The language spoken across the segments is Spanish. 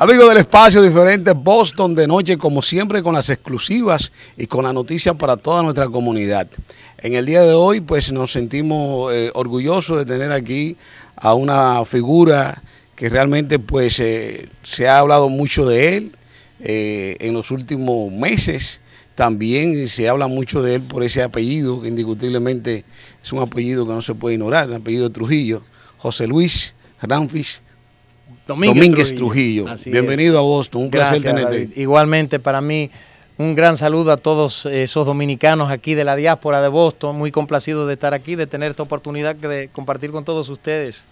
Amigos del espacio diferente Boston de noche, como siempre, con las exclusivas y con la noticia para toda nuestra comunidad. En el día de hoy, pues nos sentimos eh, orgullosos de tener aquí a una figura que realmente pues eh, se ha hablado mucho de él eh, en los últimos meses. También se habla mucho de él por ese apellido, que indiscutiblemente es un apellido que no se puede ignorar, el apellido de Trujillo, José Luis Ramfis Domínguez, Trujillo. Bienvenido a Boston, un placer tenerte. Igualmente para mí un gran saludo a todos esos dominicanos aquí de la diáspora de Boston. Muy complacido de estar aquí, de tener esta oportunidad de compartir con todos ustedes.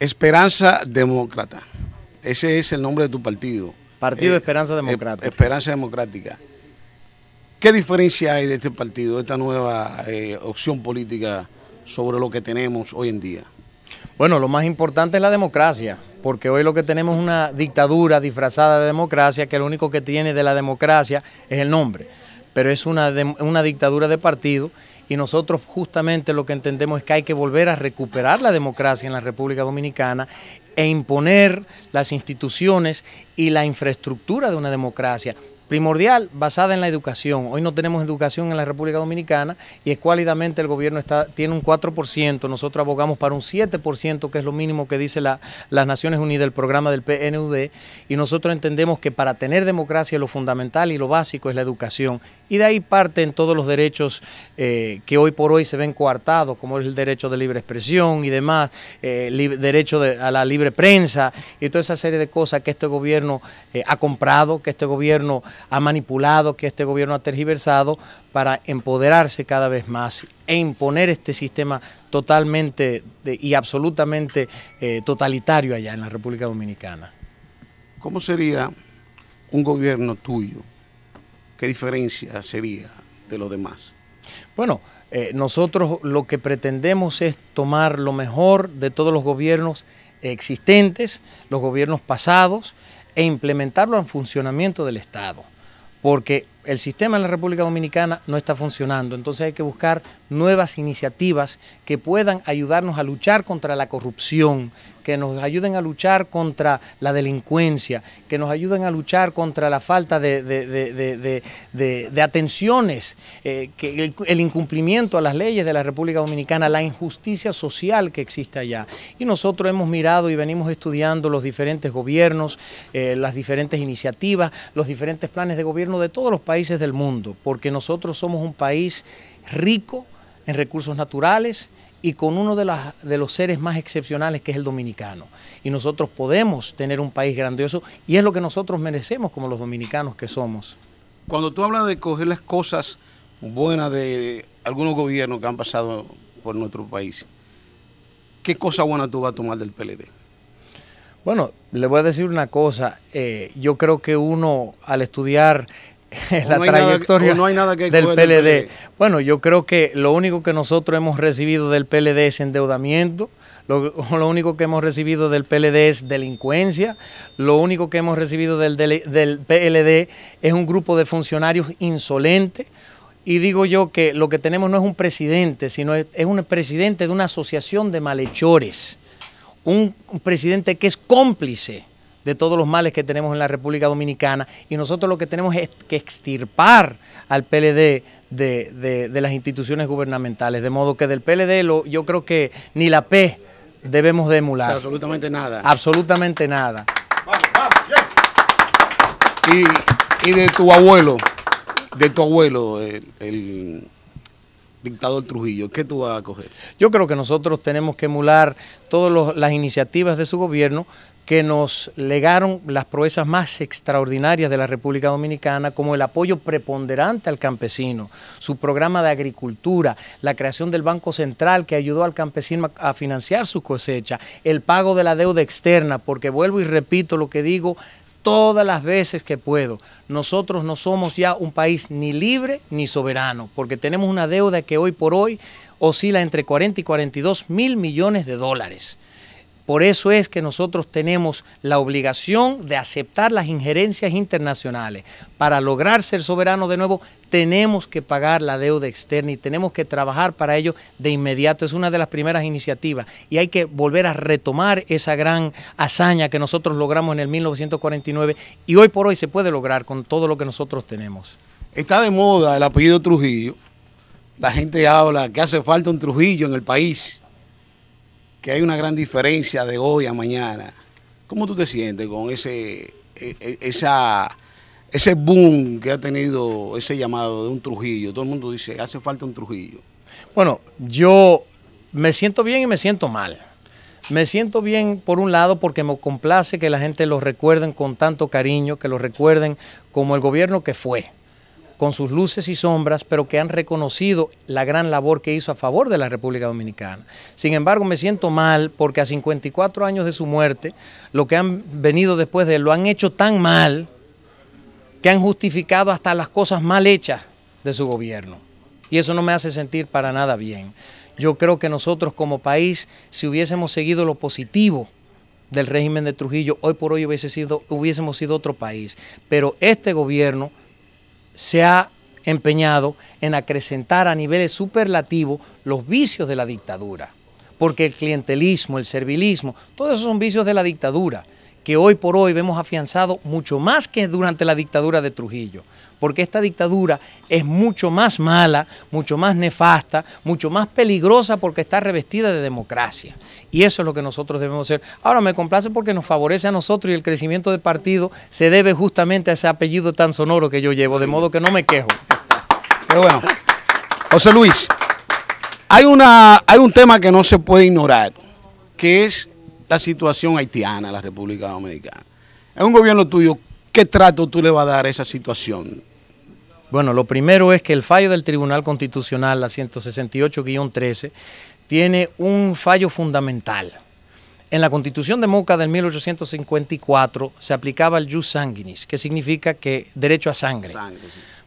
Esperanza Demócrata. Ese es el nombre de tu partido. Partido eh, Esperanza eh, Democrática. Esperanza Democrática. ¿Qué diferencia hay de este partido, de esta nueva eh, opción política sobre lo que tenemos hoy en día? Bueno, lo más importante es la democracia, porque hoy lo que tenemos es una dictadura disfrazada de democracia, que lo único que tiene de la democracia es el nombre, pero es una, una dictadura de partido y nosotros justamente lo que entendemos es que hay que volver a recuperar la democracia en la República Dominicana e imponer las instituciones y la infraestructura de una democracia, primordial basada en la educación. Hoy no tenemos educación en la República Dominicana y es el gobierno tiene un 4%, nosotros abogamos para un 7%, que es lo mínimo que dice las Naciones Unidas, el programa del PNUD, y nosotros entendemos que para tener democracia lo fundamental y lo básico es la educación. Y de ahí parten todos los derechos eh, que hoy por hoy se ven coartados, como es el derecho de libre expresión y demás, eh, derecho a la libre prensa y toda esa serie de cosas que este gobierno eh, ha comprado, que este gobierno ha manipulado, que este gobierno ha tergiversado para empoderarse cada vez más e imponer este sistema totalmente y absolutamente eh, totalitario allá en la República Dominicana. ¿Cómo sería un gobierno tuyo? ¿Qué diferencia sería de los demás? Bueno, eh, nosotros lo que pretendemos es tomar lo mejor de todos los gobiernos existentes, los gobiernos pasados, e implementarlo en funcionamiento del Estado, porque el sistema en la República Dominicana no está funcionando, entonces hay que buscar nuevas iniciativas que puedan ayudarnos a luchar contra la corrupción, que nos ayuden a luchar contra la delincuencia, que nos ayuden a luchar contra la falta de, atenciones, eh, que el, incumplimiento a las leyes de la República Dominicana, la injusticia social que existe allá. Y nosotros hemos mirado y venimos estudiando los diferentes gobiernos, eh, las diferentes iniciativas, los diferentes planes de gobierno de todos los países del mundo, porque nosotros somos un país rico en recursos naturales, y con uno de, los seres más excepcionales que es el dominicano. Y nosotros podemos tener un país grandioso y es lo que nosotros merecemos como los dominicanos que somos. Cuando tú hablas de coger las cosas buenas de algunos gobiernos que han pasado por nuestro país, ¿qué cosa buena tú vas a tomar del PLD? Bueno, le voy a decir una cosa. Eh, yo creo que uno al estudiar la trayectoria del PLD. Bueno, yo creo que lo único que nosotros hemos recibido del PLD es endeudamiento, lo, único que hemos recibido del PLD es delincuencia, lo único que hemos recibido del, PLD es un grupo de funcionarios insolentes. Y digo yo que lo que tenemos no es un presidente, sino es, un presidente de una asociación de malhechores, un presidente que es cómplice de todos los males que tenemos en la República Dominicana y nosotros lo que tenemos es que extirpar al PLD de, de, las instituciones gubernamentales, de modo que del PLD lo, yo creo que ni la P debemos de emular. absolutamente nada. Absolutamente nada. y, de tu abuelo, de tu abuelo, el, el dictador Trujillo, ¿qué tú vas a coger? Yo creo que nosotros tenemos que emular todas las iniciativas de su gobierno, que nos legaron las proezas más extraordinarias de la República Dominicana, como el apoyo preponderante al campesino, su programa de agricultura, la creación del Banco Central que ayudó al campesino a financiar su cosecha, el pago de la deuda externa, porque vuelvo y repito lo que digo todas las veces que puedo. Nosotros no somos ya un país ni libre ni soberano, porque tenemos una deuda que hoy por hoy oscila entre 40 y 42 mil millones de dólares. Por eso es que nosotros tenemos la obligación de aceptar las injerencias internacionales. Para lograr ser soberano de nuevo, tenemos que pagar la deuda externa y tenemos que trabajar para ello de inmediato. Es una de las primeras iniciativas y hay que volver a retomar esa gran hazaña que nosotros logramos en el 1949 y hoy por hoy se puede lograr con todo lo que nosotros tenemos. Está de moda el apellido Trujillo. La gente habla que hace falta un Trujillo en el país que hay una gran diferencia de hoy a mañana. ¿Cómo tú te sientes con ese, e, e, esa, ese boom que ha tenido ese llamado de un Trujillo? Todo el mundo dice, hace falta un Trujillo. Bueno, yo me siento bien y me siento mal. Me siento bien por un lado porque me complace que la gente lo recuerden con tanto cariño, que lo recuerden como el gobierno que fue con sus luces y sombras, pero que han reconocido la gran labor que hizo a favor de la República Dominicana. Sin embargo, me siento mal porque a 54 años de su muerte, lo que han venido después de él lo han hecho tan mal que han justificado hasta las cosas mal hechas de su gobierno. Y eso no me hace sentir para nada bien. Yo creo que nosotros como país, si hubiésemos seguido lo positivo, del régimen de Trujillo, hoy por hoy hubiésemos sido otro país. Pero este gobierno se ha empeñado en acrecentar a niveles superlativos los vicios de la dictadura, porque el clientelismo, el servilismo, todos esos son vicios de la dictadura que hoy por hoy vemos afianzado mucho más que durante la dictadura de Trujillo, porque esta dictadura es mucho más mala, mucho más nefasta, mucho más peligrosa porque está revestida de democracia. Y eso es lo que nosotros debemos hacer. Ahora me complace porque nos favorece a nosotros y el crecimiento del partido se debe justamente a ese apellido tan sonoro que yo llevo, de modo que no me quejo. Pero bueno, José Luis, hay, una, hay un tema que no se puede ignorar, que es la situación haitiana en la República Dominicana. En un gobierno tuyo, ¿qué trato tú le vas a dar a esa situación? Bueno, lo primero es que el fallo del Tribunal Constitucional, la 168-13, tiene un fallo fundamental. En la Constitución de Moca del 1854 se aplicaba el jus sanguinis, que significa que derecho a sangre,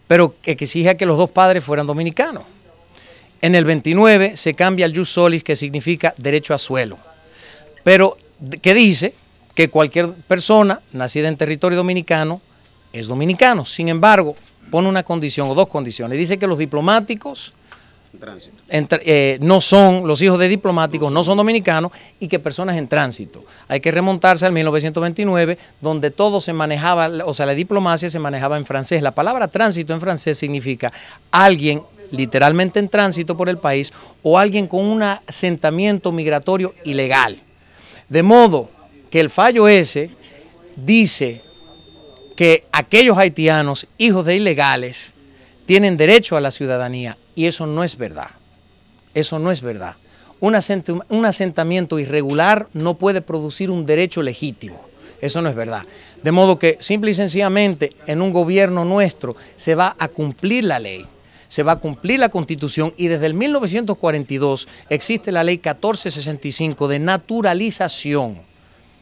pero que exigía que los dos padres fueran dominicanos. En el 29 se cambia el jus solis, que significa derecho a suelo pero que dice que cualquier persona nacida en territorio dominicano es dominicano. Sin embargo, pone una condición o dos condiciones. Dice que los diplomáticos eh, no son, los hijos de diplomáticos no son dominicanos y que personas en tránsito. Hay que remontarse al 1929, donde todo se manejaba, o sea, la diplomacia se manejaba en francés. La palabra tránsito en francés significa alguien literalmente en tránsito por el país o alguien con un asentamiento migratorio ilegal. De modo que el fallo ese dice que aquellos haitianos, hijos de ilegales, tienen derecho a la ciudadanía y eso no es verdad. Eso no es verdad. Un, asentamiento irregular no puede producir un derecho legítimo. Eso no es verdad. De modo que simple y sencillamente en un gobierno nuestro se va a cumplir la ley se va a cumplir la Constitución y desde el 1942 existe la ley 1465 de naturalización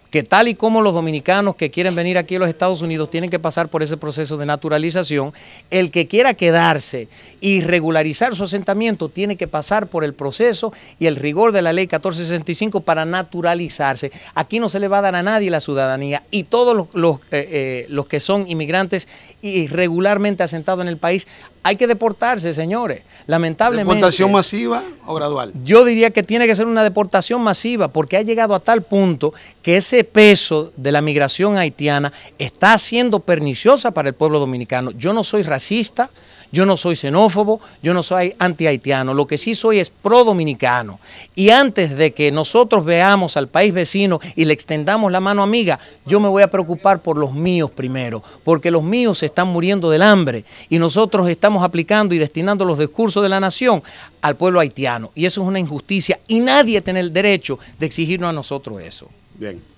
que tal y como los dominicanos que quieren venir aquí a los Estados Unidos tienen que pasar por ese proceso de naturalización, el que quiera quedarse y regularizar su asentamiento tiene que pasar por el proceso y el rigor de la ley 1465 para naturalizarse. Aquí no se le va a dar a nadie la ciudadanía y todos los, los, eh, eh, que son inmigrantes irregularmente asentados en el país hay que deportarse, señores. Lamentablemente. ¿Deportación masiva o gradual? Yo diría que tiene que ser una deportación masiva porque ha llegado a tal punto que ese peso de la migración haitiana está siendo perniciosa para el pueblo dominicano. Yo no soy racista, yo no soy xenófobo, yo no soy anti-haitiano, lo que sí soy es pro-dominicano. Y antes de que nosotros veamos al país vecino y le extendamos la mano amiga, yo me voy a preocupar por los míos primero, porque los míos se están muriendo del hambre y nosotros estamos aplicando y destinando los discursos de la nación al pueblo haitiano. Y eso es una injusticia y nadie tiene el derecho de exigirnos a nosotros eso. Bien.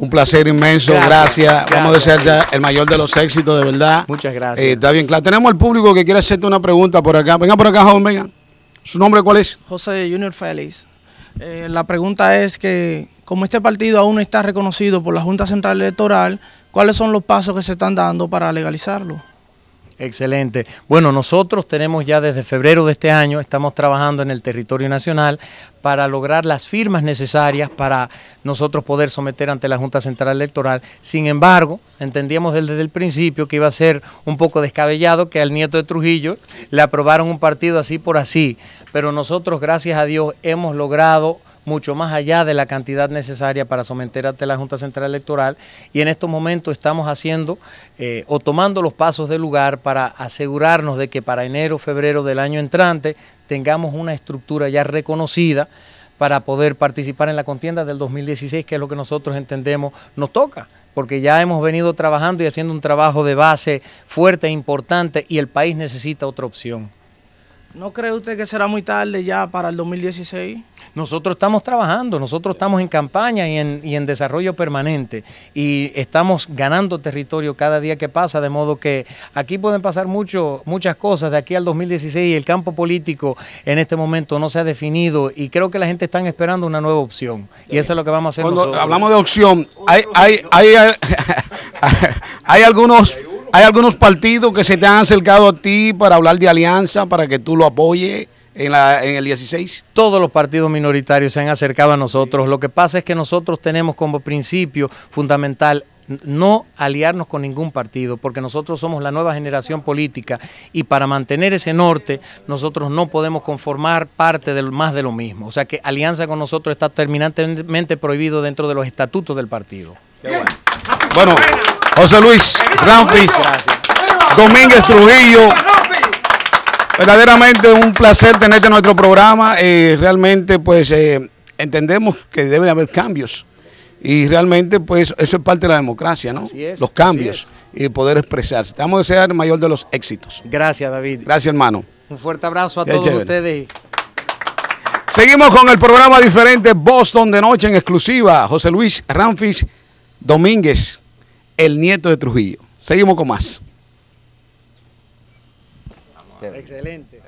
Un placer inmenso, gracias. Vamos a desearte el mayor de los éxitos, de verdad. Muchas gracias. Eh, está bien, claro. Tenemos al público que quiere hacerte una pregunta por acá. Venga por acá, joven, venga. ¿Su nombre cuál es? José Junior Félix. Eh, la pregunta es que, como este partido aún no está reconocido por la Junta Central Electoral, ¿cuáles son los pasos que se están dando para legalizarlo? Excelente. Bueno, nosotros tenemos ya desde febrero de este año, estamos trabajando en el territorio nacional para lograr las firmas necesarias para nosotros poder someter ante la Junta Central Electoral. Sin embargo, entendíamos desde el principio que iba a ser un poco descabellado que al nieto de Trujillo le aprobaron un partido así por así, pero nosotros, gracias a Dios, hemos logrado mucho más allá de la cantidad necesaria para someter ante la Junta Central Electoral y en estos momentos estamos haciendo eh, o tomando los pasos de lugar para asegurarnos de que para enero, febrero del año entrante tengamos una estructura ya reconocida para poder participar en la contienda del 2016, que es lo que nosotros entendemos nos toca, porque ya hemos venido trabajando y haciendo un trabajo de base fuerte e importante y el país necesita otra opción. ¿No cree usted que será muy tarde ya para el 2016? Nosotros estamos trabajando, nosotros estamos en campaña y en, y en, desarrollo permanente y estamos ganando territorio cada día que pasa, de modo que aquí pueden pasar mucho, muchas cosas de aquí al 2016 y el campo político en este momento no se ha definido y creo que la gente está esperando una nueva opción y eso es lo que vamos a hacer Cuando Hablamos de opción, hay, hay algunos ¿Hay algunos partidos que se te han acercado a ti para hablar de alianza, para que tú lo apoyes? En, el 16? Todos los partidos minoritarios se han acercado a nosotros. Lo que pasa es que nosotros tenemos como principio fundamental no aliarnos con ningún partido, porque nosotros somos la nueva generación política y para mantener ese norte nosotros no podemos conformar parte del, más de lo mismo. O sea que alianza con nosotros está terminantemente prohibido dentro de los estatutos del partido. bueno, José Luis. Ramfis Domínguez Trujillo. Verdaderamente un placer tenerte en nuestro programa. Eh, realmente, pues, eh, entendemos que debe haber cambios. Y realmente, pues, eso es parte de la democracia, ¿no? los cambios y poder expresarse. Te vamos a desear el mayor de los éxitos. Gracias, David. Gracias, hermano. Un fuerte abrazo a todos ustedes. Seguimos con el programa diferente Boston de Noche en exclusiva. José Luis Ramfis Domínguez, el nieto de Trujillo. Seguimos con más. Excelente.